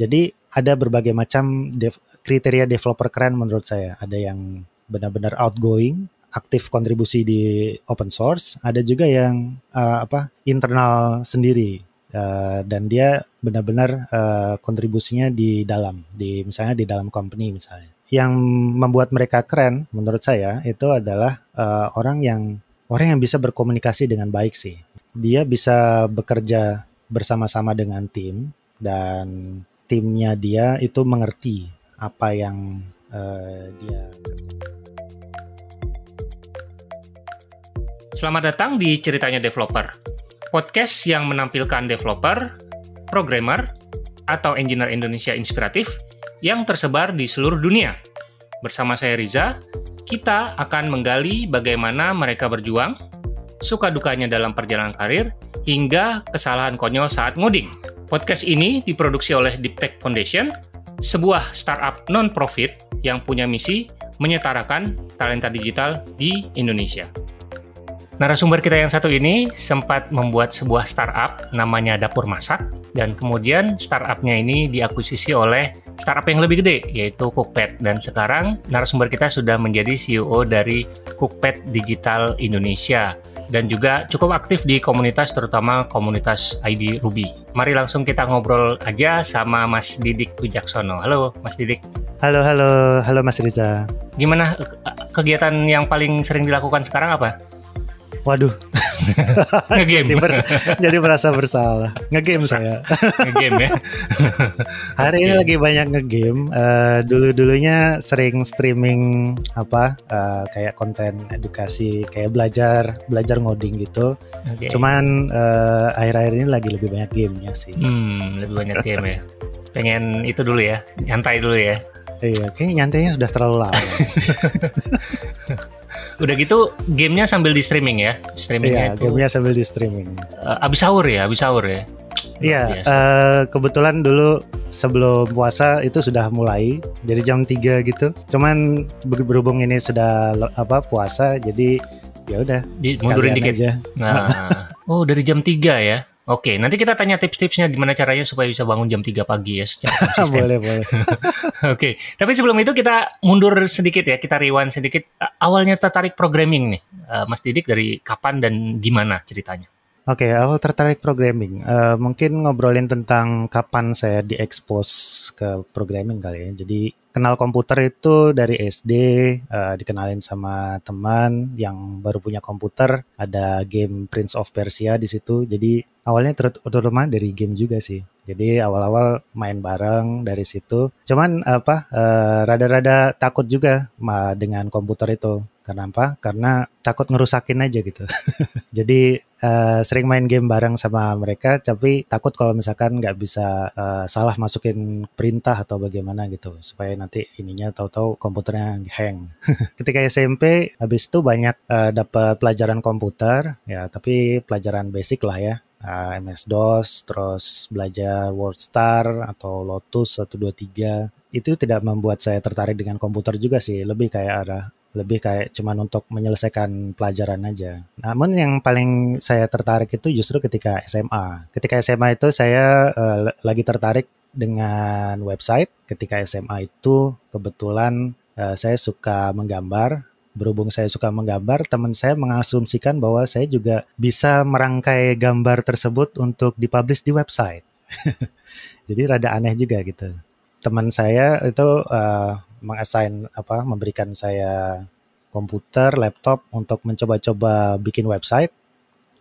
Jadi ada berbagai macam dev, kriteria developer keren menurut saya. Ada yang benar-benar outgoing, aktif kontribusi di open source, ada juga yang uh, apa internal sendiri uh, dan dia benar-benar uh, kontribusinya di dalam, di misalnya di dalam company misalnya. Yang membuat mereka keren menurut saya itu adalah uh, orang yang orang yang bisa berkomunikasi dengan baik sih. Dia bisa bekerja bersama-sama dengan tim dan timnya dia itu mengerti apa yang uh, dia kerjakan. Selamat datang di Ceritanya Developer, podcast yang menampilkan developer, programmer, atau engineer Indonesia inspiratif yang tersebar di seluruh dunia. Bersama saya Riza, kita akan menggali bagaimana mereka berjuang, suka dukanya dalam perjalanan karir, hingga kesalahan konyol saat ngoding. Podcast ini diproduksi oleh Deep Tech Foundation, sebuah startup non-profit yang punya misi menyetarakan talenta digital di Indonesia. Narasumber kita yang satu ini sempat membuat sebuah startup namanya Dapur Masak dan kemudian startupnya ini diakuisisi oleh startup yang lebih gede yaitu Cookpad dan sekarang narasumber kita sudah menjadi CEO dari Cookpad Digital Indonesia dan juga cukup aktif di komunitas terutama komunitas ID Ruby. Mari langsung kita ngobrol aja sama Mas Didik Wijaksono. Halo Mas Didik. Halo halo halo Mas Riza. Gimana eh, kegiatan yang paling sering dilakukan sekarang apa? Waduh. Ngegame. Jadi merasa bersalah. Ngegame saya. ngegame ya. Hari ini lagi banyak ngegame. Uh, Dulu-dulunya sering streaming apa uh, kayak konten edukasi, kayak belajar belajar ngoding gitu. Okay. Cuman eh, akhir-akhir uh, akhir ini lagi lebih banyak gamenya sih. Hmm, lebih banyak game ya. Pengen itu dulu ya, nyantai dulu ya. Iya, kayaknya nyantainya sudah terlalu lama. udah gitu gamenya sambil di streaming ya streaming iya, itu gamenya sambil di streaming uh, abis sahur ya abis sahur ya Iya, uh, kebetulan dulu sebelum puasa itu sudah mulai, jadi jam 3 gitu. Cuman berhubung ini sudah apa puasa, jadi ya udah. Mundurin dikit. Aja. Nah, oh dari jam 3 ya? Oke, nanti kita tanya tips-tipsnya gimana caranya supaya bisa bangun jam 3 pagi ya secara konsisten. boleh, boleh. Oke, tapi sebelum itu kita mundur sedikit ya, kita rewind sedikit. Awalnya tertarik programming nih, eh, Mas Didik dari kapan dan gimana ceritanya? Oke, okay, awal tertarik programming. Uh, mungkin ngobrolin tentang kapan saya diekspos ke programming kali ya. Jadi kenal komputer itu dari SD, uh, eh, dikenalin sama teman yang baru punya komputer, ada game Prince of Persia di situ. Jadi awalnya terutama dari game juga sih. Jadi awal-awal main bareng dari situ. Cuman apa eh, rada-rada uh, rada takut juga dengan komputer itu Kenapa? Karena takut ngerusakin aja gitu. Jadi uh, sering main game bareng sama mereka, tapi takut kalau misalkan nggak bisa uh, salah masukin perintah atau bagaimana gitu, supaya nanti ininya tahu-tahu komputernya hang. Ketika SMP, habis itu banyak uh, eh, dapat pelajaran komputer, ya tapi pelajaran basic lah ya. Uh, nah, MS DOS, terus belajar WordStar atau Lotus 123 itu tidak membuat saya tertarik dengan komputer juga sih, lebih kayak arah lebih kayak cuman untuk menyelesaikan pelajaran aja. Namun yang paling saya tertarik itu justru ketika SMA. Ketika SMA itu saya uh, lagi tertarik dengan website. Ketika SMA itu kebetulan uh, saya suka menggambar. Berhubung saya suka menggambar, teman saya mengasumsikan bahwa saya juga bisa merangkai gambar tersebut untuk dipublish di website. Jadi rada aneh juga gitu teman saya itu uh, mengassign apa memberikan saya komputer, laptop untuk mencoba-coba bikin website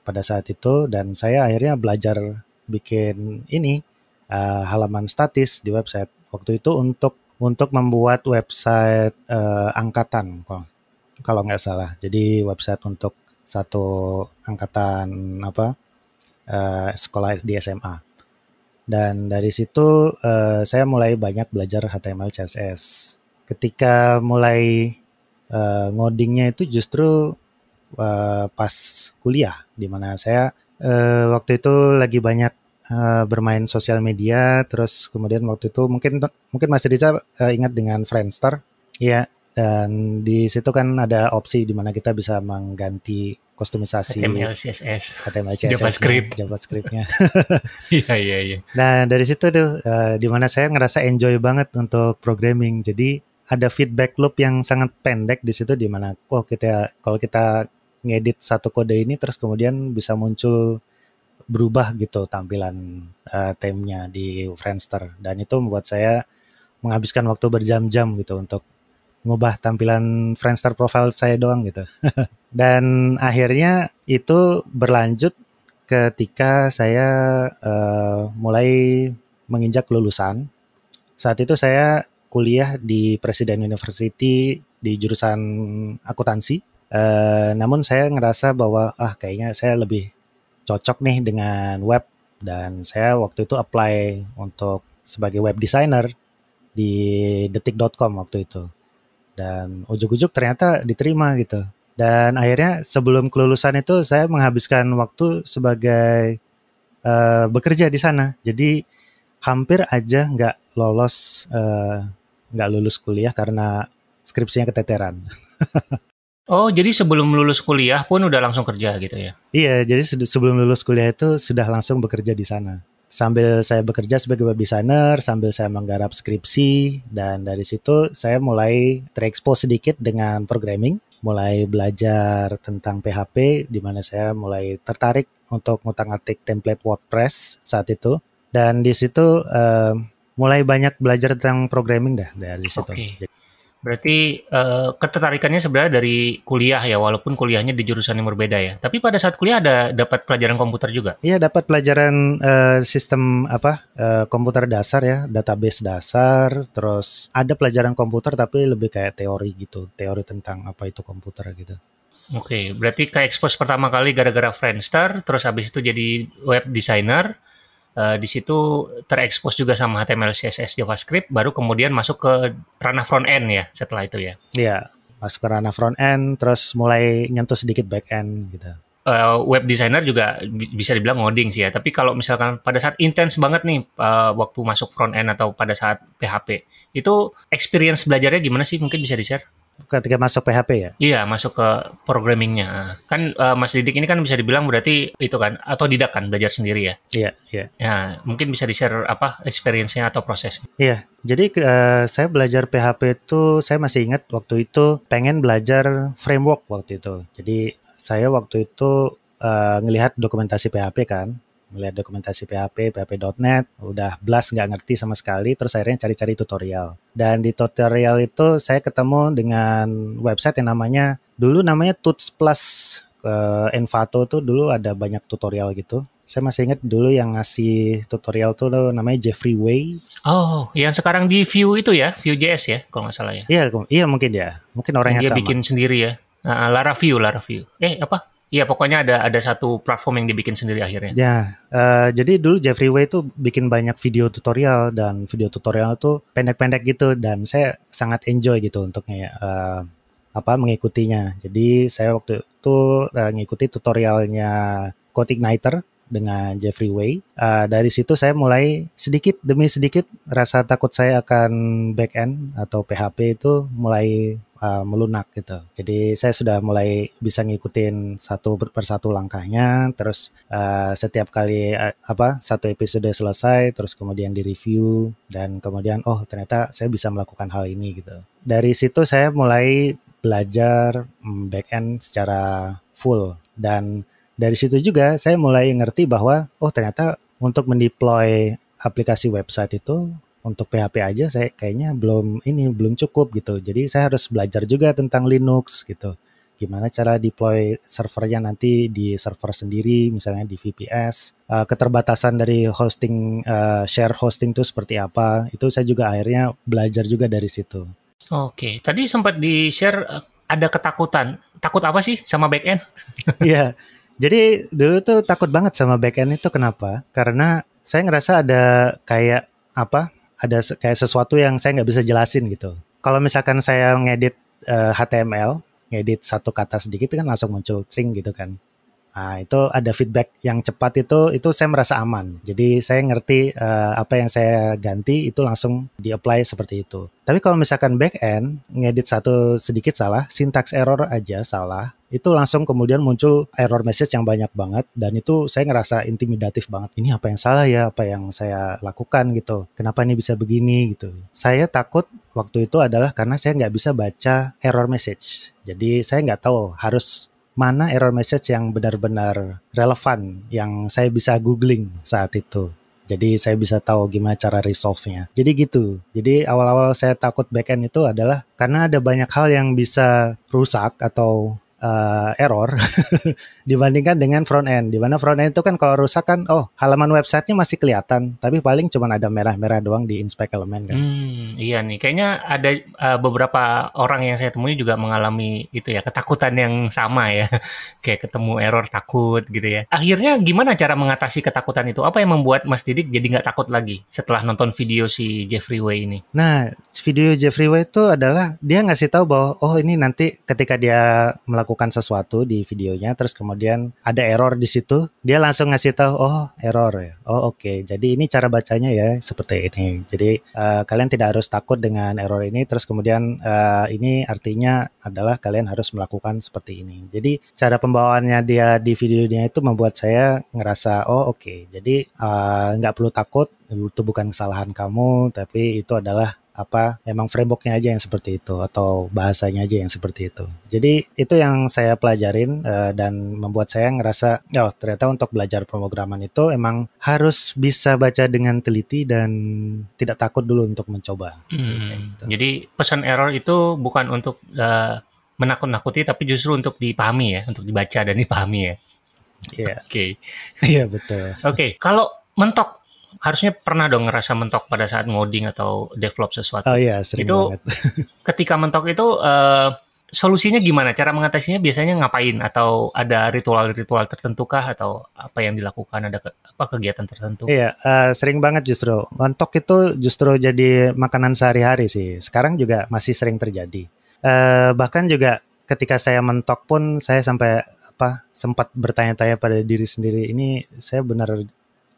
pada saat itu dan saya akhirnya belajar bikin ini uh, halaman statis di website. Waktu itu untuk untuk membuat website uh, angkatan kok kalau nggak salah. Jadi website untuk satu angkatan apa uh, sekolah di SMA. Dan dari situ uh, saya mulai banyak belajar HTML CSS ketika mulai uh, ngodingnya itu justru uh, pas kuliah dimana saya uh, waktu itu lagi banyak uh, bermain sosial media terus kemudian waktu itu mungkin mungkin masih Riza uh, ingat dengan Friendster ya dan di situ kan ada opsi di mana kita bisa mengganti kostumisasi HTML CSS HTML CSS JavaScript JavaScriptnya iya iya iya nah dari situ tuh uh, di mana saya ngerasa enjoy banget untuk programming jadi ada feedback loop yang sangat pendek di situ di mana oh kita kalau kita ngedit satu kode ini terus kemudian bisa muncul berubah gitu tampilan uh, eh, temnya di Friendster dan itu membuat saya menghabiskan waktu berjam-jam gitu untuk mengubah tampilan Friendster profile saya doang gitu. Dan akhirnya itu berlanjut ketika saya uh, mulai menginjak lulusan. Saat itu saya kuliah di Presiden University di jurusan akuntansi. Uh, namun saya ngerasa bahwa ah kayaknya saya lebih cocok nih dengan web dan saya waktu itu apply untuk sebagai web designer di detik.com waktu itu. Dan ujuk-ujuk ternyata diterima gitu. Dan akhirnya sebelum kelulusan itu saya menghabiskan waktu sebagai uh, bekerja di sana. Jadi hampir aja nggak lolos uh, nggak lulus kuliah karena skripsinya keteteran. oh, jadi sebelum lulus kuliah pun udah langsung kerja gitu ya? Iya, jadi sebelum lulus kuliah itu sudah langsung bekerja di sana. Sambil saya bekerja sebagai web designer, sambil saya menggarap skripsi, dan dari situ saya mulai terekspos sedikit dengan programming, mulai belajar tentang PHP, di mana saya mulai tertarik untuk ngutang ngatik template WordPress saat itu. Dan di situ eh, mulai banyak belajar tentang programming dah dari situ. Okay. Berarti uh, ketertarikannya sebenarnya dari kuliah ya, walaupun kuliahnya di jurusan yang berbeda ya. Tapi pada saat kuliah ada dapat pelajaran komputer juga? Iya, dapat pelajaran uh, sistem apa uh, komputer dasar ya, database dasar. Terus ada pelajaran komputer tapi lebih kayak teori gitu, teori tentang apa itu komputer gitu. Oke, okay, berarti kayak expose pertama kali gara-gara Friendster, terus habis itu jadi web designer uh, di situ terekspos juga sama HTML, CSS, JavaScript, baru kemudian masuk ke ranah front end ya setelah itu ya. Iya, masuk ke ranah front end, terus mulai nyentuh sedikit back end gitu. Uh, web designer juga bisa dibilang ngoding sih ya. Tapi kalau misalkan pada saat intens banget nih uh, waktu masuk front end atau pada saat PHP, itu experience belajarnya gimana sih? Mungkin bisa di share? ketika masuk PHP ya? Iya, masuk ke programmingnya. Kan uh, Mas Didik ini kan bisa dibilang berarti itu kan atau tidak kan belajar sendiri ya? Iya, iya. Ya, mungkin bisa di-share apa experience-nya atau prosesnya. Iya, jadi uh, saya belajar PHP itu saya masih ingat waktu itu pengen belajar framework waktu itu. Jadi saya waktu itu uh, ngelihat dokumentasi PHP kan melihat dokumentasi PHP, PHP.net, udah blast nggak ngerti sama sekali, terus akhirnya cari-cari tutorial. Dan di tutorial itu saya ketemu dengan website yang namanya, dulu namanya Toots Plus, ke Envato tuh dulu ada banyak tutorial gitu. Saya masih ingat dulu yang ngasih tutorial tuh namanya Jeffrey Way. Oh, yang sekarang di View itu ya, Vue.js ya, kalau nggak salah ya. Iya, iya mungkin ya. Mungkin orangnya yang sama. Dia bikin sendiri ya. Uh, Lara View, Lara View. Eh, apa? Iya, pokoknya ada ada satu platform yang dibikin sendiri akhirnya. Ya, uh, jadi dulu Jeffrey Way itu bikin banyak video tutorial dan video tutorial itu pendek-pendek gitu dan saya sangat enjoy gitu untuknya uh, apa mengikutinya. Jadi saya waktu itu uh, ngikuti tutorialnya Code Igniter dengan Jeffrey Way. Uh, dari situ saya mulai sedikit demi sedikit rasa takut saya akan back end atau PHP itu mulai uh, melunak gitu. Jadi saya sudah mulai bisa ngikutin satu persatu langkahnya. Terus uh, setiap kali uh, apa satu episode selesai, terus kemudian di review dan kemudian oh ternyata saya bisa melakukan hal ini gitu. Dari situ saya mulai belajar mm, back end secara full dan dari situ juga saya mulai ngerti bahwa oh ternyata untuk mendeploy aplikasi website itu untuk PHP aja saya kayaknya belum ini belum cukup gitu. Jadi saya harus belajar juga tentang Linux gitu. Gimana cara deploy servernya nanti di server sendiri misalnya di VPS. Eh, keterbatasan dari hosting eh, share hosting itu seperti apa? Itu saya juga akhirnya belajar juga dari situ. Oke, tadi sempat di share eh, ada ketakutan. Takut apa sih sama backend? Iya. Jadi dulu tuh takut banget sama backend itu kenapa? Karena saya ngerasa ada kayak apa? Ada kayak sesuatu yang saya nggak bisa jelasin gitu. Kalau misalkan saya ngedit uh, eh, HTML, ngedit satu kata sedikit kan langsung muncul string gitu kan. Nah, itu ada feedback yang cepat itu itu saya merasa aman. Jadi saya ngerti uh, apa yang saya ganti itu langsung di-apply seperti itu. Tapi kalau misalkan back end ngedit satu sedikit salah, sintaks error aja salah, itu langsung kemudian muncul error message yang banyak banget dan itu saya ngerasa intimidatif banget. Ini apa yang salah ya, apa yang saya lakukan gitu. Kenapa ini bisa begini gitu. Saya takut waktu itu adalah karena saya nggak bisa baca error message. Jadi saya nggak tahu harus mana error message yang benar-benar relevan yang saya bisa googling saat itu. Jadi saya bisa tahu gimana cara resolve-nya. Jadi gitu. Jadi awal-awal saya takut backend itu adalah karena ada banyak hal yang bisa rusak atau uh, error dibandingkan dengan front end. Di mana front end itu kan kalau rusak kan, oh halaman websitenya masih kelihatan, tapi paling cuma ada merah-merah doang di inspect elemen kan. Hmm, iya nih, kayaknya ada uh, beberapa orang yang saya temui juga mengalami itu ya ketakutan yang sama ya, kayak ketemu error takut gitu ya. Akhirnya gimana cara mengatasi ketakutan itu? Apa yang membuat Mas Didik jadi nggak takut lagi setelah nonton video si Jeffrey Way ini? Nah, video Jeffrey Way itu adalah dia ngasih tahu bahwa oh ini nanti ketika dia melakukan melakukan sesuatu di videonya terus kemudian ada error di situ dia langsung ngasih tahu oh error ya oh oke okay. jadi ini cara bacanya ya seperti ini jadi uh, kalian tidak harus takut dengan error ini terus kemudian uh, ini artinya adalah kalian harus melakukan seperti ini jadi cara pembawaannya dia di videonya itu membuat saya ngerasa oh oke okay. jadi eh, nggak uh, perlu takut itu bukan kesalahan kamu tapi itu adalah apa emang frameworknya aja yang seperti itu atau bahasanya aja yang seperti itu. Jadi itu yang saya pelajarin uh, dan membuat saya ngerasa oh ternyata untuk belajar pemrograman itu emang harus bisa baca dengan teliti dan tidak takut dulu untuk mencoba. Hmm, gitu. Jadi pesan error itu bukan untuk uh, menakut-nakuti tapi justru untuk dipahami ya, untuk dibaca dan dipahami ya. Iya. Oke. Iya betul. Oke, okay. kalau mentok harusnya pernah dong ngerasa mentok pada saat ngoding atau develop sesuatu. Oh iya, sering itu, banget. ketika mentok itu uh, solusinya gimana? Cara mengatasinya biasanya ngapain? Atau ada ritual-ritual tertentu kah? Atau apa yang dilakukan? Ada ke, apa kegiatan tertentu? Iya, uh, sering banget justru. Mentok itu justru jadi makanan sehari-hari sih. Sekarang juga masih sering terjadi. Uh, bahkan juga ketika saya mentok pun saya sampai apa sempat bertanya-tanya pada diri sendiri ini saya benar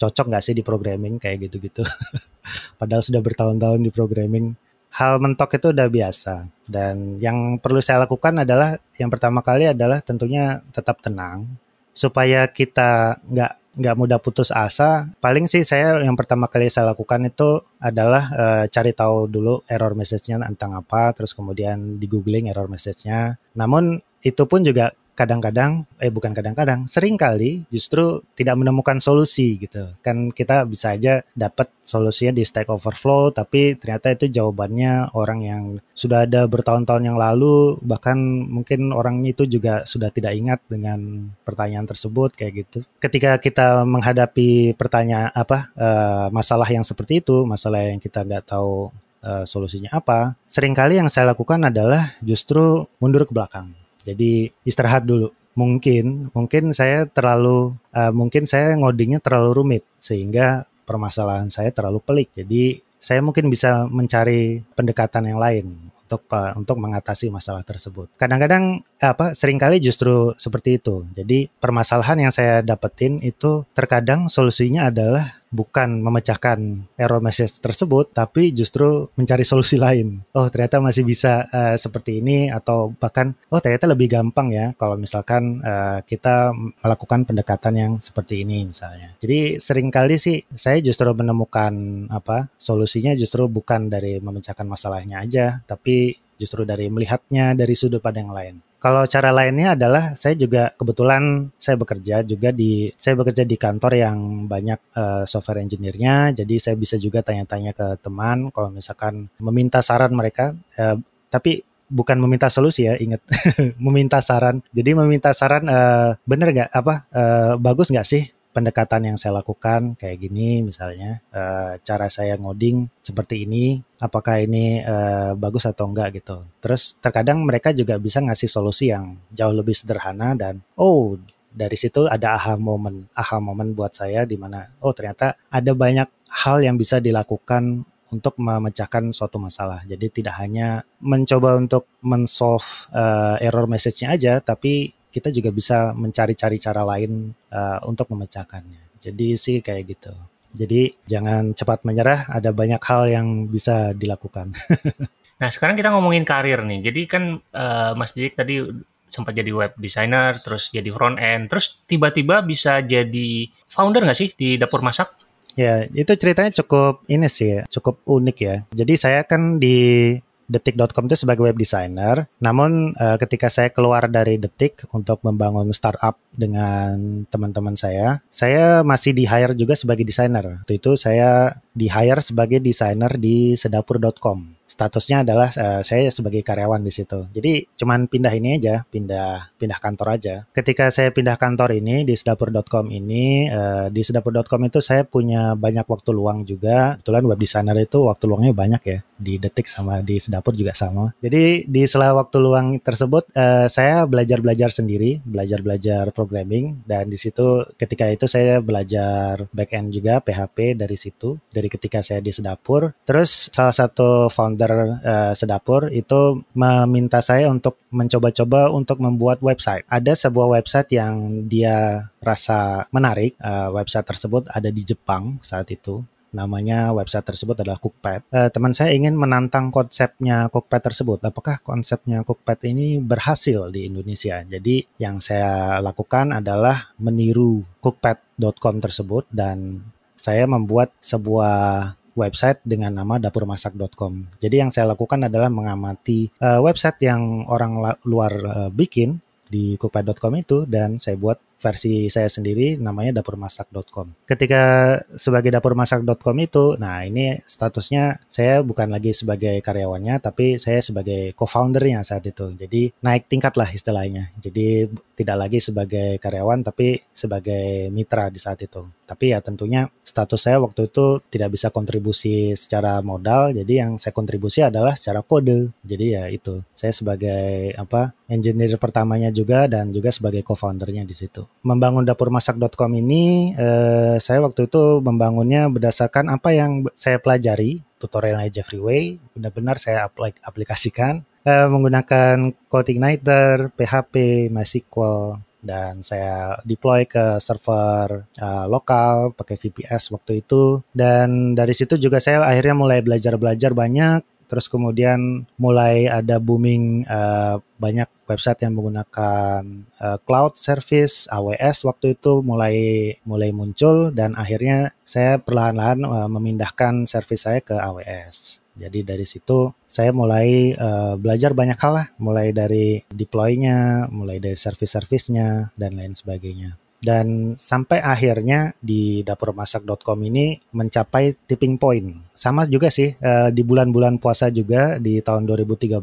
cocok nggak sih di programming kayak gitu-gitu. Padahal sudah bertahun-tahun di programming. Hal mentok itu udah biasa dan yang perlu saya lakukan adalah yang pertama kali adalah tentunya tetap tenang supaya kita nggak nggak mudah putus asa. Paling sih saya yang pertama kali saya lakukan itu adalah e, cari tahu dulu error message-nya tentang apa, terus kemudian di googling error message-nya. Namun itu pun juga kadang-kadang eh bukan kadang-kadang sering kali justru tidak menemukan solusi gitu kan kita bisa aja dapat solusinya di Stack Overflow tapi ternyata itu jawabannya orang yang sudah ada bertahun-tahun yang lalu bahkan mungkin orang itu juga sudah tidak ingat dengan pertanyaan tersebut kayak gitu ketika kita menghadapi pertanyaan apa uh, masalah yang seperti itu masalah yang kita nggak tahu uh, solusinya apa seringkali yang saya lakukan adalah justru mundur ke belakang jadi istirahat dulu. Mungkin mungkin saya terlalu uh, mungkin saya ngodingnya terlalu rumit sehingga permasalahan saya terlalu pelik. Jadi saya mungkin bisa mencari pendekatan yang lain untuk uh, untuk mengatasi masalah tersebut. Kadang-kadang eh, apa seringkali justru seperti itu. Jadi permasalahan yang saya dapetin itu terkadang solusinya adalah bukan memecahkan error message tersebut, tapi justru mencari solusi lain. Oh, ternyata masih bisa uh, seperti ini, atau bahkan, oh, ternyata lebih gampang ya kalau misalkan uh, kita melakukan pendekatan yang seperti ini, misalnya. Jadi, seringkali sih saya justru menemukan apa solusinya, justru bukan dari memecahkan masalahnya aja, tapi justru dari melihatnya dari sudut pandang lain. Kalau cara lainnya adalah saya juga kebetulan saya bekerja juga di saya bekerja di kantor yang banyak uh, software engineer-nya, jadi saya bisa juga tanya-tanya ke teman kalau misalkan meminta saran mereka. Uh, tapi bukan meminta solusi ya ingat meminta saran jadi meminta saran uh, bener nggak apa uh, bagus nggak sih pendekatan yang saya lakukan kayak gini misalnya eh, cara saya ngoding seperti ini apakah ini eh, bagus atau enggak gitu terus terkadang mereka juga bisa ngasih solusi yang jauh lebih sederhana dan oh dari situ ada aha moment aha moment buat saya di mana oh ternyata ada banyak hal yang bisa dilakukan untuk memecahkan suatu masalah. Jadi tidak hanya mencoba untuk men-solve uh, error message-nya aja, tapi kita juga bisa mencari-cari cara lain uh, untuk memecahkannya. Jadi sih kayak gitu. Jadi jangan cepat menyerah, ada banyak hal yang bisa dilakukan. nah sekarang kita ngomongin karir nih. Jadi kan uh, Mas Dik tadi sempat jadi web designer, terus jadi front end, terus tiba-tiba bisa jadi founder nggak sih di dapur masak? Ya, itu ceritanya cukup ini sih, ya, cukup unik ya. Jadi saya kan di detik.com itu sebagai web designer. Namun uh, ketika saya keluar dari detik untuk membangun startup dengan teman-teman saya, saya masih di hire juga sebagai desainer. itu saya di hire sebagai desainer di sedapur.com statusnya adalah uh, saya sebagai karyawan di situ. Jadi cuman pindah ini aja, pindah pindah kantor aja. Ketika saya pindah kantor ini di sedapur.com ini uh, di sedapur.com itu saya punya banyak waktu luang juga. Kebetulan web designer itu waktu luangnya banyak ya. Di Detik sama di Sedapur juga sama. Jadi di sela waktu luang tersebut uh, saya belajar-belajar sendiri, belajar-belajar programming dan di situ ketika itu saya belajar backend juga PHP dari situ dari ketika saya di Sedapur. Terus salah satu founder founder uh, eh, Sedapur itu meminta saya untuk mencoba-coba untuk membuat website. Ada sebuah website yang dia rasa menarik. Uh, website tersebut ada di Jepang saat itu namanya website tersebut adalah Cookpad. Uh, teman saya ingin menantang konsepnya Cookpad tersebut. Apakah konsepnya Cookpad ini berhasil di Indonesia? Jadi yang saya lakukan adalah meniru cookpad.com tersebut dan saya membuat sebuah website dengan nama dapurmasak.com. Jadi yang saya lakukan adalah mengamati uh, website yang orang luar uh, bikin di cookpad.com itu dan saya buat versi saya sendiri namanya dapurmasak.com. Ketika sebagai dapurmasak.com itu, nah ini statusnya saya bukan lagi sebagai karyawannya tapi saya sebagai co-foundernya saat itu. Jadi naik tingkat lah istilahnya. Jadi tidak lagi sebagai karyawan tapi sebagai mitra di saat itu. Tapi ya tentunya status saya waktu itu tidak bisa kontribusi secara modal, jadi yang saya kontribusi adalah secara kode. Jadi ya itu. Saya sebagai apa engineer pertamanya juga dan juga sebagai co-foundernya di situ membangun dapurmasak.com ini eh, saya waktu itu membangunnya berdasarkan apa yang saya pelajari tutorialnya Jeffrey Way benar-benar saya aplik aplikasikan eh, menggunakan Code Igniter, PHP, MySQL dan saya deploy ke server uh, lokal pakai VPS waktu itu dan dari situ juga saya akhirnya mulai belajar-belajar banyak Terus kemudian mulai ada booming uh, banyak website yang menggunakan uh, cloud service AWS waktu itu mulai mulai muncul dan akhirnya saya perlahan-lahan uh, memindahkan service saya ke AWS. Jadi dari situ saya mulai uh, belajar banyak hal lah, mulai dari deploy-nya, mulai dari service service nya dan lain sebagainya dan sampai akhirnya di dapurmasak.com ini mencapai tipping point. Sama juga sih eh, di bulan-bulan puasa juga di tahun 2013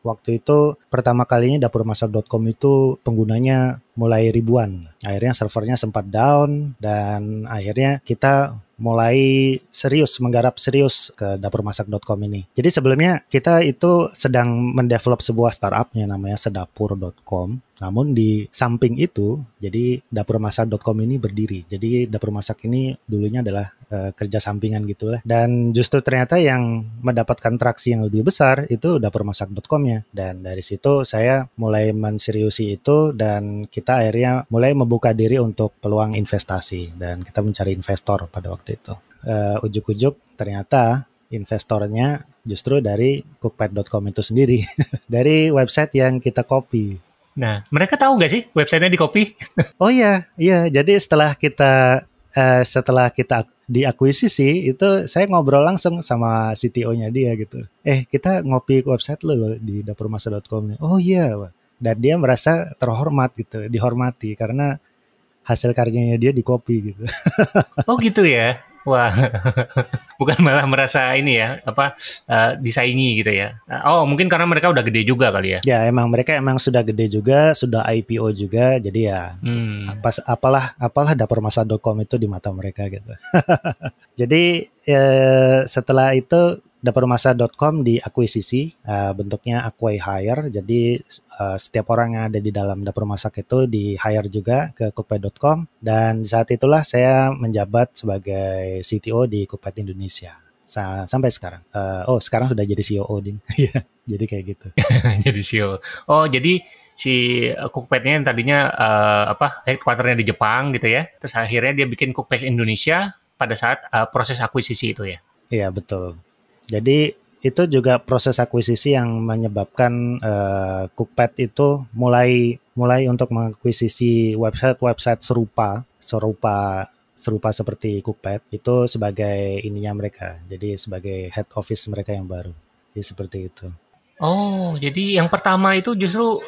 waktu itu pertama kalinya dapurmasak.com itu penggunanya mulai ribuan. Akhirnya servernya sempat down dan akhirnya kita mulai serius menggarap serius ke dapurmasak.com ini. Jadi sebelumnya kita itu sedang mendevelop sebuah startupnya namanya sedapur.com namun di samping itu, jadi dapurmasak.com ini berdiri. Jadi dapur masak ini dulunya adalah e, kerja sampingan gitu lah. Dan justru ternyata yang mendapatkan traksi yang lebih besar itu dapurmasak.com-nya. Dan dari situ saya mulai menseriusi itu dan kita akhirnya mulai membuka diri untuk peluang investasi dan kita mencari investor pada waktu itu. Eh, ujuk-ujuk ternyata investornya justru dari cookpad.com itu sendiri dari website yang kita copy Nah, mereka tahu nggak sih websitenya di copy? oh iya, iya. Jadi setelah kita uh, setelah kita diakuisisi itu saya ngobrol langsung sama CTO-nya dia gitu. Eh kita ngopi ke website lo loh di dapurmasa.com. Oh iya, dan dia merasa terhormat gitu, dihormati karena hasil karyanya dia di copy gitu. oh gitu ya. Wah, bukan malah merasa ini ya apa uh, disaingi gitu ya? Eh, oh, mungkin karena mereka udah gede juga kali ya? Ya, emang mereka emang sudah gede juga, sudah IPO juga, jadi ya hmm. pas apalah apalah dapur masa.com itu di mata mereka gitu. jadi ya, setelah itu di akuisisi uh, eh, bentuknya Acquire Hire jadi uh, setiap orang yang ada di dalam dapur masak itu di hire juga ke cookpad.com dan saat itulah saya menjabat sebagai CTO di Cookpad Indonesia Sa sampai sekarang uh, oh sekarang sudah jadi CEO ding iya, jadi kayak gitu jadi CEO oh jadi si Cookpad-nya yang tadinya uh, apa headquarternya di Jepang gitu ya terus akhirnya dia bikin Cookpad Indonesia pada saat uh, proses akuisisi itu ya iya betul jadi itu juga proses akuisisi yang menyebabkan uh, Cookpad itu mulai mulai untuk mengakuisisi website-website serupa serupa serupa seperti Cookpad itu sebagai ininya mereka. Jadi sebagai head office mereka yang baru. Jadi seperti itu. Oh, jadi yang pertama itu justru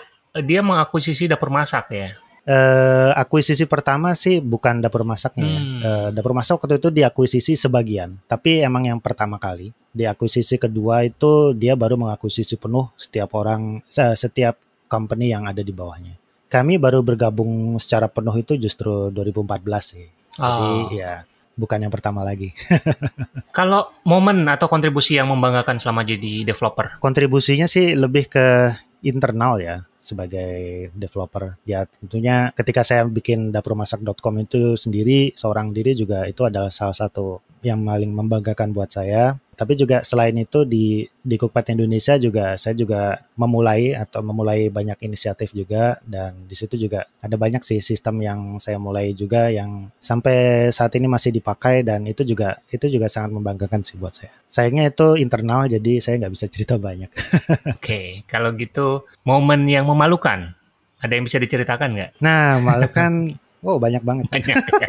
dia mengakuisisi dapur masak ya? uh, akuisisi pertama sih bukan dapur masaknya. Ya. Hmm. Uh, dapur masak waktu itu diakuisisi sebagian, tapi emang yang pertama kali. Di akuisisi kedua itu dia baru mengakuisisi penuh setiap orang setiap company yang ada di bawahnya. Kami baru bergabung secara penuh itu justru 2014 sih. Jadi oh. ya bukan yang pertama lagi. Kalau momen atau kontribusi yang membanggakan selama jadi developer? Kontribusinya sih lebih ke internal ya sebagai developer. Ya tentunya ketika saya bikin dapurmasak.com itu sendiri seorang diri juga itu adalah salah satu yang paling membanggakan buat saya tapi juga selain itu di di Kukpat Indonesia juga saya juga memulai atau memulai banyak inisiatif juga dan di situ juga ada banyak sih sistem yang saya mulai juga yang sampai saat ini masih dipakai dan itu juga itu juga sangat membanggakan sih buat saya. Sayangnya itu internal jadi saya nggak bisa cerita banyak. Oke, okay, kalau gitu momen yang memalukan ada yang bisa diceritakan nggak? Nah, malukan, oh banyak banget. Banyak. Ya.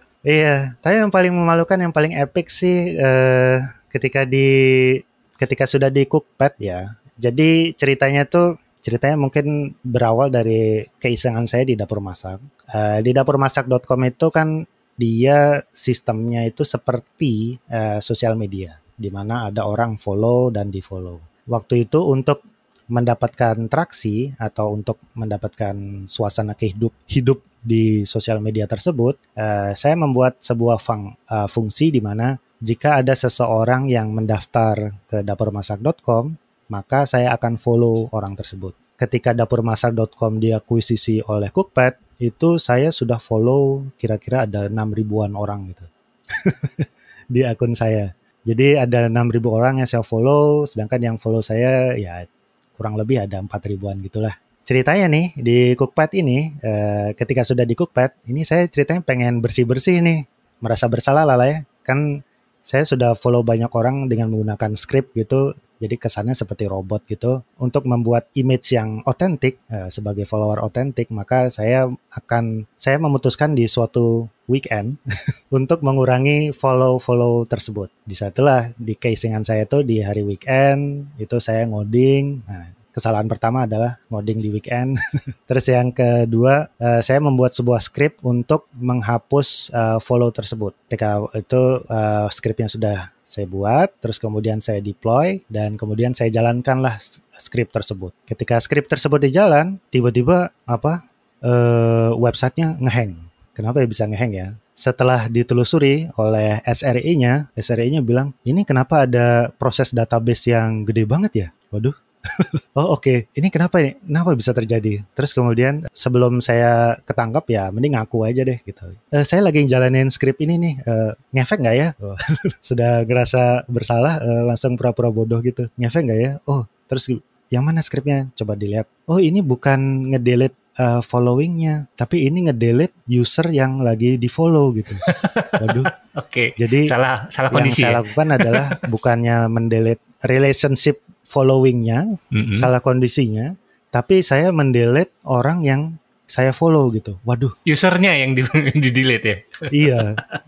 Iya, tapi yang paling memalukan, yang paling epic sih eh, ketika di ketika sudah di cookpad ya. Jadi ceritanya tuh ceritanya mungkin berawal dari keisengan saya di dapur masak. Eh, di dapurmasak.com itu kan dia sistemnya itu seperti eh, sosial media, di mana ada orang follow dan di follow. Waktu itu untuk mendapatkan traksi atau untuk mendapatkan suasana kehidup hidup di sosial media tersebut, uh, saya membuat sebuah fung, uh, fungsi di mana jika ada seseorang yang mendaftar ke dapurmasak.com, maka saya akan follow orang tersebut. Ketika dapurmasak.com diakuisisi oleh Cookpad, itu saya sudah follow kira-kira ada 6 ribuan orang gitu di akun saya. Jadi ada enam ribu orang yang saya follow, sedangkan yang follow saya ya kurang lebih ada empat ribuan gitulah. Ceritanya nih di Cookpad ini eh, ketika sudah di Cookpad ini saya ceritanya pengen bersih-bersih nih merasa bersalah lah, lah ya kan saya sudah follow banyak orang dengan menggunakan script gitu jadi kesannya seperti robot gitu. Untuk membuat image yang otentik eh, sebagai follower otentik, maka saya akan saya memutuskan di suatu weekend untuk mengurangi follow-follow tersebut. Di satulah di casingan saya itu di hari weekend itu saya ngoding. Nah, kesalahan pertama adalah ngoding di weekend. Terus yang kedua, eh, saya membuat sebuah script untuk menghapus eh, follow tersebut. Ketika itu uh, yang sudah saya buat, terus kemudian saya deploy, dan kemudian saya jalankanlah script tersebut. Ketika script tersebut di tiba-tiba apa uh, websitenya ngehang. Kenapa ya bisa ngehang ya? Setelah ditelusuri oleh SRI-nya, SRI-nya bilang, ini kenapa ada proses database yang gede banget ya? Waduh, oh oke, okay. ini kenapa ini? Kenapa bisa terjadi? Terus kemudian sebelum saya ketangkap ya mending ngaku aja deh gitu. E, saya lagi jalanin skrip ini nih, e, ngefek nggak ya? Oh, sudah ngerasa bersalah e, langsung pura-pura bodoh gitu. Ngefek nggak ya? Oh, terus yang mana skripnya? Coba dilihat. Oh ini bukan ngedelete uh, followingnya, tapi ini ngedelete user yang lagi di follow gitu. Waduh. Oke. Okay. Jadi salah salah kondisi. Yang saya ya. lakukan adalah bukannya mendelete relationship followingnya, mm-hmm. salah kondisinya, tapi saya mendelete orang yang saya follow gitu. Waduh. Usernya yang di, delete ya? iya,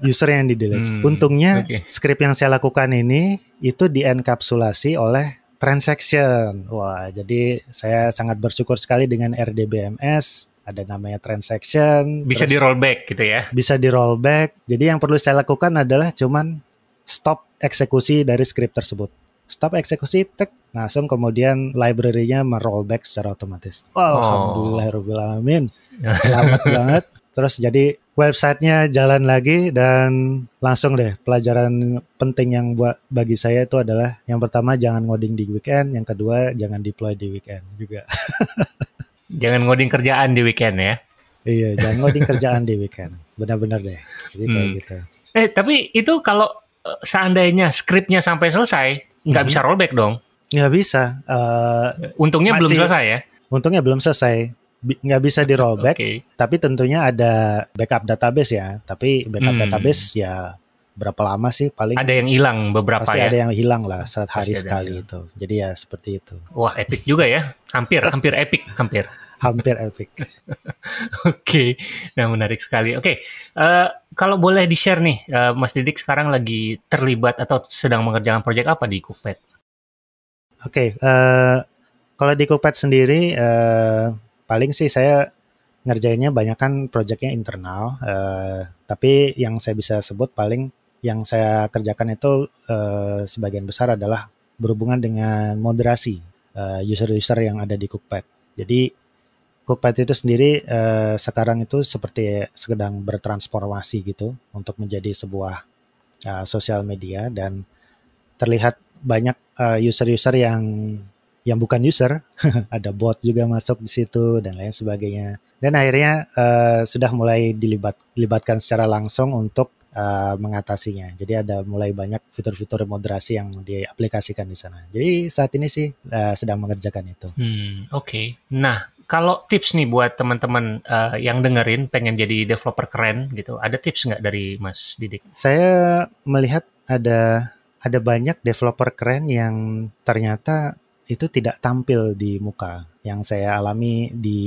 user yang di delete. Hmm, Untungnya okay. script yang saya lakukan ini itu dienkapsulasi oleh transaction. Wah, jadi saya sangat bersyukur sekali dengan RDBMS ada namanya transaction. Bisa di rollback gitu ya? Bisa di rollback. Jadi yang perlu saya lakukan adalah cuman stop eksekusi dari script tersebut stop eksekusi tek langsung kemudian library-nya merollback secara otomatis. Oh, oh. Alhamdulillahirobbilalamin. Selamat banget. Terus jadi websitenya jalan lagi dan langsung deh pelajaran penting yang buat bagi saya itu adalah yang pertama jangan ngoding di weekend, yang kedua jangan deploy di weekend juga. jangan ngoding kerjaan di weekend ya. Iya, jangan ngoding kerjaan di weekend. Benar-benar deh. Jadi hmm. gitu. Eh, tapi itu kalau eh, seandainya skripnya sampai selesai, nggak hmm bisa rollback dong. Nggak bisa. Uh, untungnya masih, belum selesai ya. Untungnya belum selesai. nggak bisa di rollback, okay. tapi tentunya ada backup database ya. Tapi backup hmm. database ya berapa lama sih paling ada yang hilang beberapa pasti ya? ada yang hilang lah saat hari sekali itu jadi ya seperti itu wah epic juga ya hampir hampir epic hampir hampir epic. Oke, okay. nah menarik sekali. Oke, okay. uh, eh, kalau boleh di share nih, uh, Mas Didik sekarang lagi terlibat atau sedang mengerjakan proyek apa di Cookpad? Oke, okay, uh, eh, kalau di Cookpad sendiri uh, paling sih saya ngerjainnya banyak kan proyeknya internal, uh, tapi yang saya bisa sebut paling yang saya kerjakan itu uh, sebagian besar adalah berhubungan dengan moderasi user-user uh, yang ada di Cookpad. Jadi Cookpad itu sendiri eh, sekarang itu seperti sedang bertransformasi gitu untuk menjadi sebuah eh, sosial media dan terlihat banyak eh, user-user eh, yang yang bukan user, ada bot juga masuk di situ dan lain sebagainya. Dan akhirnya eh, sudah mulai dilibat, dilibatkan secara langsung untuk Uh, mengatasinya. Jadi ada mulai banyak fitur-fitur moderasi yang diaplikasikan di sana. Jadi saat ini sih eh, sedang mengerjakan itu. Hmm, Oke. Okay. Nah, kalau tips nih buat teman-teman uh, yang dengerin pengen jadi developer keren gitu, ada tips nggak dari Mas Didik? Saya melihat ada ada banyak developer keren yang ternyata itu tidak tampil di muka. Yang saya alami di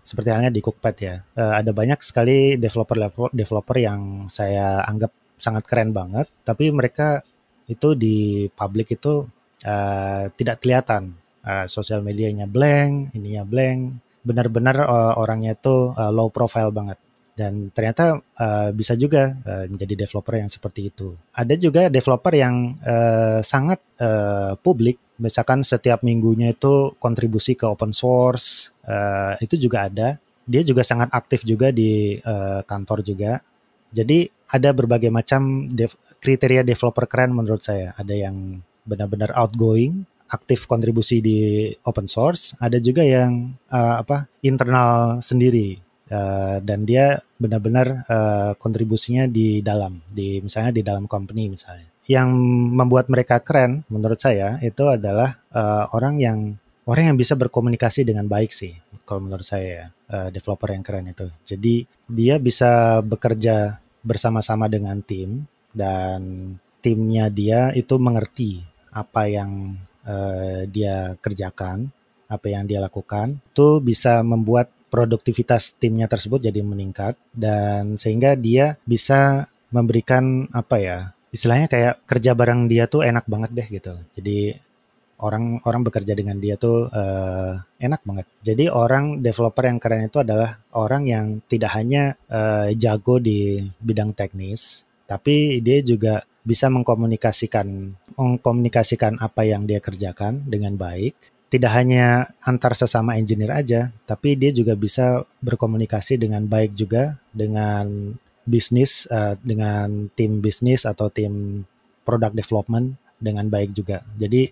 seperti halnya di Cookpad ya, uh, ada banyak sekali developer developer yang saya anggap sangat keren banget, tapi mereka itu di publik itu uh, tidak kelihatan Eh, sosial medianya blank, ininya blank, benar-benar uh, orangnya itu uh, eh, low profile banget. Dan ternyata uh, bisa juga uh, menjadi developer yang seperti itu. Ada juga developer yang uh, sangat uh, publik, misalkan setiap minggunya itu kontribusi ke open source, uh, itu juga ada. Dia juga sangat aktif juga di uh, kantor juga. Jadi ada berbagai macam dev kriteria developer keren menurut saya. Ada yang benar-benar outgoing, aktif kontribusi di open source, ada juga yang uh, apa internal sendiri uh, dan dia benar-benar uh, kontribusinya di dalam, di misalnya di dalam company misalnya. Yang membuat mereka keren menurut saya itu adalah uh, orang yang orang yang bisa berkomunikasi dengan baik sih kalau menurut saya uh, developer yang keren itu. Jadi dia bisa bekerja bersama-sama dengan tim dan timnya dia itu mengerti apa yang uh, dia kerjakan, apa yang dia lakukan, itu bisa membuat produktivitas timnya tersebut jadi meningkat dan sehingga dia bisa memberikan apa ya istilahnya kayak kerja bareng dia tuh enak banget deh gitu jadi orang orang bekerja dengan dia tuh uh, enak banget jadi orang developer yang keren itu adalah orang yang tidak hanya uh, jago di bidang teknis tapi dia juga bisa mengkomunikasikan mengkomunikasikan apa yang dia kerjakan dengan baik. Tidak hanya antar sesama engineer aja, tapi dia juga bisa berkomunikasi dengan baik juga dengan bisnis, eh, dengan tim bisnis atau tim product development dengan baik juga. Jadi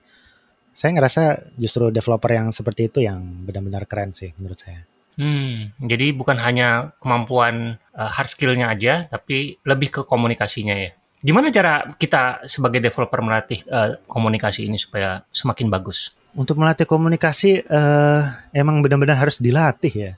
saya ngerasa justru developer yang seperti itu yang benar-benar keren sih menurut saya. Hmm, jadi bukan hanya kemampuan uh, hard skillnya aja, tapi lebih ke komunikasinya ya. Gimana cara kita sebagai developer melatih uh, komunikasi ini supaya semakin bagus? Untuk melatih komunikasi uh, emang benar-benar harus dilatih ya.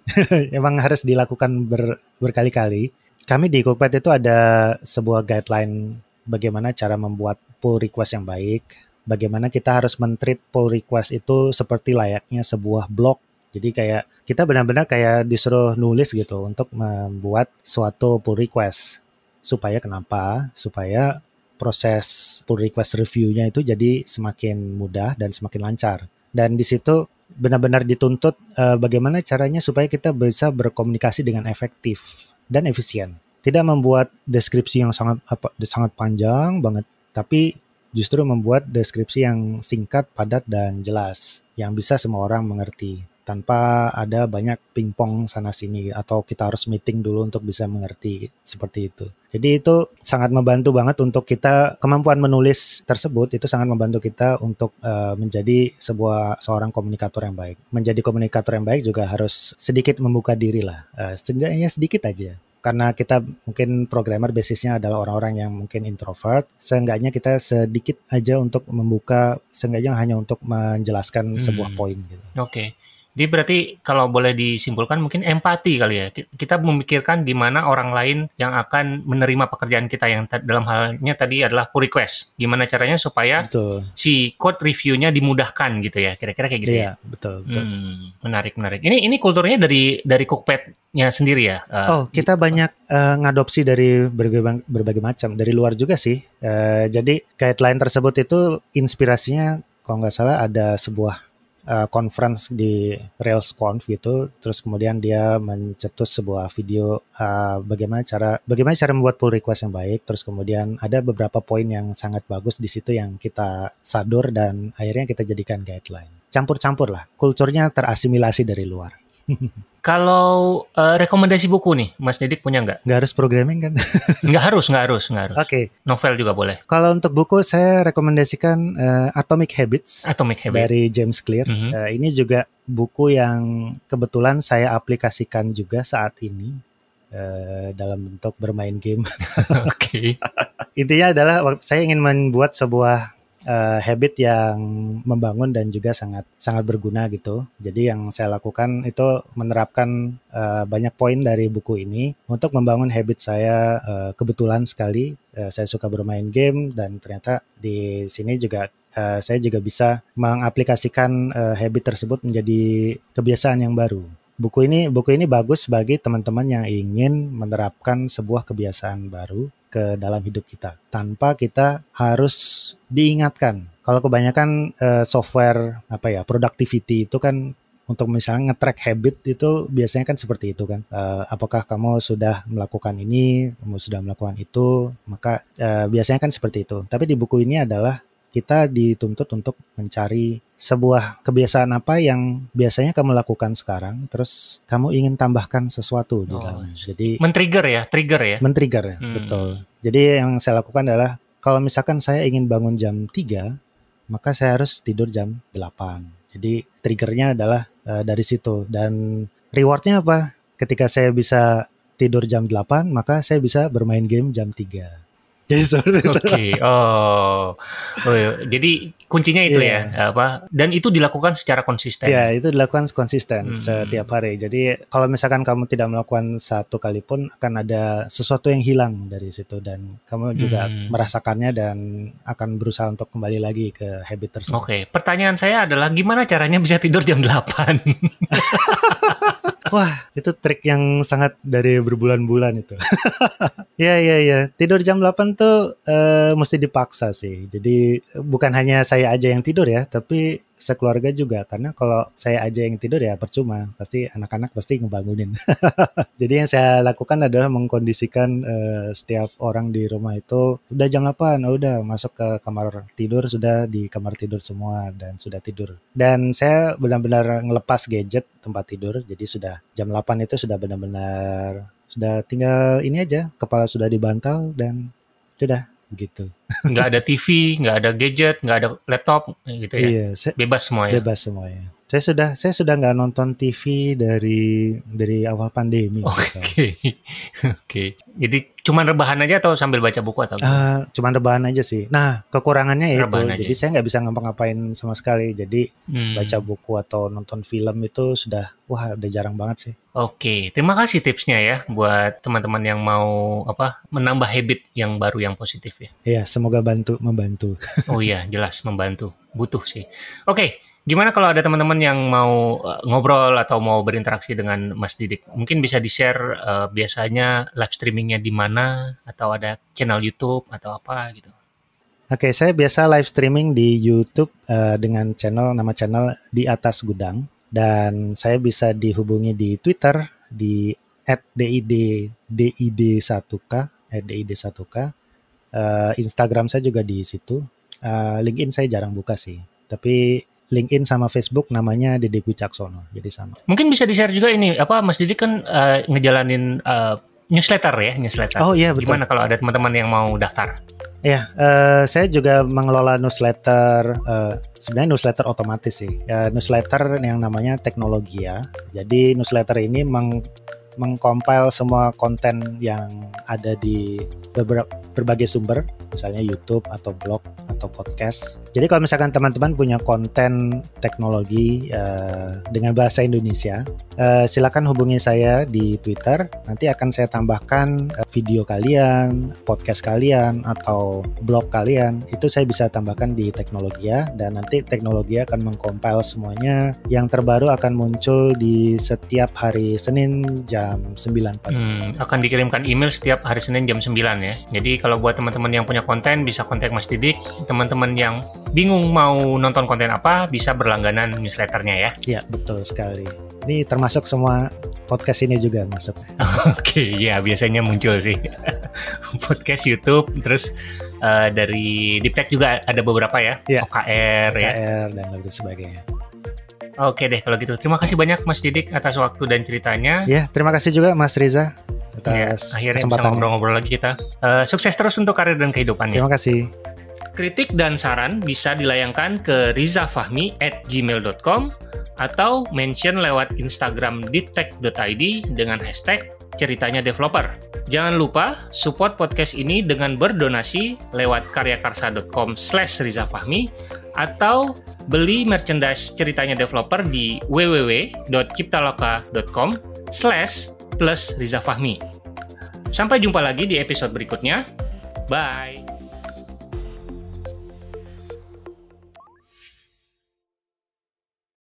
emang harus dilakukan ber, berkali-kali. Kami di Cookpad itu ada sebuah guideline bagaimana cara membuat pull request yang baik, bagaimana kita harus mentreat pull request itu seperti layaknya sebuah blog jadi kayak kita benar-benar kayak disuruh nulis gitu untuk membuat suatu pull request. Supaya kenapa? Supaya proses pull request reviewnya itu jadi semakin mudah dan semakin lancar. Dan di situ benar-benar dituntut uh, bagaimana caranya supaya kita bisa berkomunikasi dengan efektif dan efisien. Tidak membuat deskripsi yang sangat apa, sangat panjang banget, tapi justru membuat deskripsi yang singkat, padat, dan jelas yang bisa semua orang mengerti tanpa ada banyak pingpong sana sini atau kita harus meeting dulu untuk bisa mengerti seperti itu. Jadi itu sangat membantu banget untuk kita kemampuan menulis tersebut itu sangat membantu kita untuk uh, menjadi sebuah seorang komunikator yang baik. Menjadi komunikator yang baik juga harus sedikit membuka diri lah, uh, setidaknya sedikit aja karena kita mungkin programmer basisnya adalah orang-orang yang mungkin introvert, seenggaknya kita sedikit aja untuk membuka, seenggaknya hanya untuk menjelaskan hmm. sebuah poin. Gitu. Oke, okay. Jadi berarti kalau boleh disimpulkan mungkin empati kali ya. Kita memikirkan di mana orang lain yang akan menerima pekerjaan kita yang dalam halnya tadi adalah pull request. Gimana caranya supaya betul. si code reviewnya dimudahkan gitu ya. Kira-kira kayak gitu ya? iya, ya. betul, betul. Hmm, menarik, menarik. Ini ini kulturnya dari dari cookpad-nya sendiri ya. Uh, oh, kita di, gitu. banyak uh, ngadopsi dari berbagai berbagai macam dari luar juga sih. Uh, jadi guideline tersebut itu inspirasinya kalau nggak salah ada sebuah uh, conference di RailsConf gitu, terus kemudian dia mencetus sebuah video uh, bagaimana cara bagaimana cara membuat pull request yang baik, terus kemudian ada beberapa poin yang sangat bagus di situ yang kita sadur dan akhirnya kita jadikan guideline. Campur-campur lah, kulturnya terasimilasi dari luar. Kalau uh, rekomendasi buku nih, Mas Didik punya nggak? Nggak harus programming kan? nggak harus, nggak harus, nggak harus. Oke. Okay. Novel juga boleh. Kalau untuk buku, saya rekomendasikan uh, Atomic Habits. Atomic Habits. Dari James Clear. Mm -hmm. uh, ini juga buku yang kebetulan saya aplikasikan juga saat ini uh, dalam bentuk bermain game. Oke. okay. Intinya adalah saya ingin membuat sebuah uh, habit yang membangun dan juga sangat sangat berguna gitu. Jadi yang saya lakukan itu menerapkan uh, banyak poin dari buku ini untuk membangun habit saya uh, kebetulan sekali uh, saya suka bermain game dan ternyata di sini juga uh, saya juga bisa mengaplikasikan uh, habit tersebut menjadi kebiasaan yang baru. Buku ini buku ini bagus bagi teman-teman yang ingin menerapkan sebuah kebiasaan baru ke dalam hidup kita tanpa kita harus diingatkan. Kalau kebanyakan uh, software apa ya productivity itu kan untuk misalnya ngetrack habit itu biasanya kan seperti itu kan uh, apakah kamu sudah melakukan ini kamu sudah melakukan itu maka uh, biasanya kan seperti itu tapi di buku ini adalah kita dituntut untuk mencari sebuah kebiasaan apa yang biasanya kamu lakukan sekarang, terus kamu ingin tambahkan sesuatu di oh, dalamnya. Jadi men-trigger ya, trigger ya. Men-trigger, hmm. betul. Jadi yang saya lakukan adalah kalau misalkan saya ingin bangun jam 3, maka saya harus tidur jam 8. Jadi triggernya adalah uh, dari situ dan rewardnya apa? Ketika saya bisa tidur jam 8, maka saya bisa bermain game jam 3 jadi seperti itu. Oke. Okay. Oh. oh iya. Jadi kuncinya itu yeah. ya apa? Dan itu dilakukan secara konsisten. Ya, yeah, itu dilakukan konsisten hmm. setiap hari. Jadi kalau misalkan kamu tidak melakukan satu kali pun akan ada sesuatu yang hilang dari situ dan kamu juga hmm. merasakannya dan akan berusaha untuk kembali lagi ke habit tersebut. Oke. Okay. Pertanyaan saya adalah gimana caranya bisa tidur jam 8? Wah, itu trik yang sangat dari berbulan-bulan itu. Iya, iya, iya. Tidur jam 8 tuh uh, mesti dipaksa sih. Jadi bukan hanya saya aja yang tidur ya, tapi sekeluarga juga karena kalau saya aja yang tidur ya percuma pasti anak-anak pasti ngebangunin jadi yang saya lakukan adalah mengkondisikan uh, setiap orang di rumah itu udah jam 8 oh udah masuk ke kamar tidur sudah di kamar tidur semua dan sudah tidur dan saya benar-benar ngelepas gadget tempat tidur jadi sudah jam 8 itu sudah benar-benar sudah tinggal ini aja kepala sudah di dan sudah gitu nggak ada TV, nggak ada gadget, nggak ada laptop gitu ya. Iya, saya, bebas semua ya. Bebas semua ya. Saya sudah saya sudah nggak nonton TV dari dari awal pandemi. Oke. Okay. Oke. okay. Jadi cuman rebahan aja atau sambil baca buku atau? Uh, cuman rebahan aja sih. Nah, kekurangannya rebahan itu. Aja. Jadi saya nggak bisa ngapa-ngapain sama sekali. Jadi hmm. baca buku atau nonton film itu sudah wah udah jarang banget sih. Oke, okay. terima kasih tipsnya ya buat teman-teman yang mau apa menambah habit yang baru yang positif ya. Yes. Iya, semoga bantu membantu. oh iya, jelas membantu. Butuh sih. Oke, okay, gimana kalau ada teman-teman yang mau eh, ngobrol atau mau berinteraksi dengan Mas Didik? Mungkin bisa di-share uh, biasanya live streamingnya di mana atau ada channel YouTube atau apa gitu. Oke, okay, saya biasa live streaming di YouTube uh, dengan channel nama channel di atas gudang dan saya bisa dihubungi di Twitter di @did 1 k did1k uh, Instagram saya juga di situ. Uh, LinkedIn saya jarang buka sih, tapi LinkedIn sama Facebook namanya Dede Wicaksono, jadi sama. Mungkin bisa di share juga ini apa Mas Didi kan uh, ngejalanin uh, newsletter ya newsletter. Oh iya betul. Gimana kalau ada teman-teman yang mau daftar? Ya, uh, saya juga mengelola newsletter. Uh, sebenarnya newsletter otomatis sih. Uh, newsletter yang namanya teknologi ya. Jadi newsletter ini meng mengcompile semua konten yang ada di beberapa berbagai sumber, misalnya YouTube atau blog atau podcast. Jadi kalau misalkan teman-teman punya konten teknologi uh, dengan bahasa Indonesia, uh, silakan hubungi saya di Twitter. Nanti akan saya tambahkan uh, video kalian, podcast kalian atau blog kalian. Itu saya bisa tambahkan di Teknologia dan nanti Teknologia akan mengcompile semuanya. Yang terbaru akan muncul di setiap hari Senin jam jam 9 pagi. Hmm, akan dikirimkan email setiap hari Senin jam 9 ya. Jadi kalau buat teman-teman yang punya konten bisa kontak Mas Didik. Teman-teman yang bingung mau nonton konten apa bisa berlangganan newsletternya ya. Iya, betul sekali. Ini termasuk semua podcast ini juga masuk. Oke, ya biasanya muncul sih. podcast YouTube terus uh, dari Deep Tech juga ada beberapa ya, iya. ya OKR, OKR ya. OKR dan lain sebagainya. Oke deh kalau gitu. Terima kasih banyak Mas Didik atas waktu dan ceritanya. Ya, terima kasih juga Mas Riza iya, atas ya, akhirnya ngobrol-ngobrol lagi kita. Uh, sukses terus untuk karir dan kehidupannya. Terima kasih. Kritik dan saran bisa dilayangkan ke rizafahmi at gmail.com atau mention lewat Instagram diptech.id dengan hashtag ceritanya developer. Jangan lupa support podcast ini dengan berdonasi lewat karyakarsa.com slash rizafahmi atau beli merchandise ceritanya developer di www.ciptaloka.com slash plus Riza Fahmi. Sampai jumpa lagi di episode berikutnya. Bye!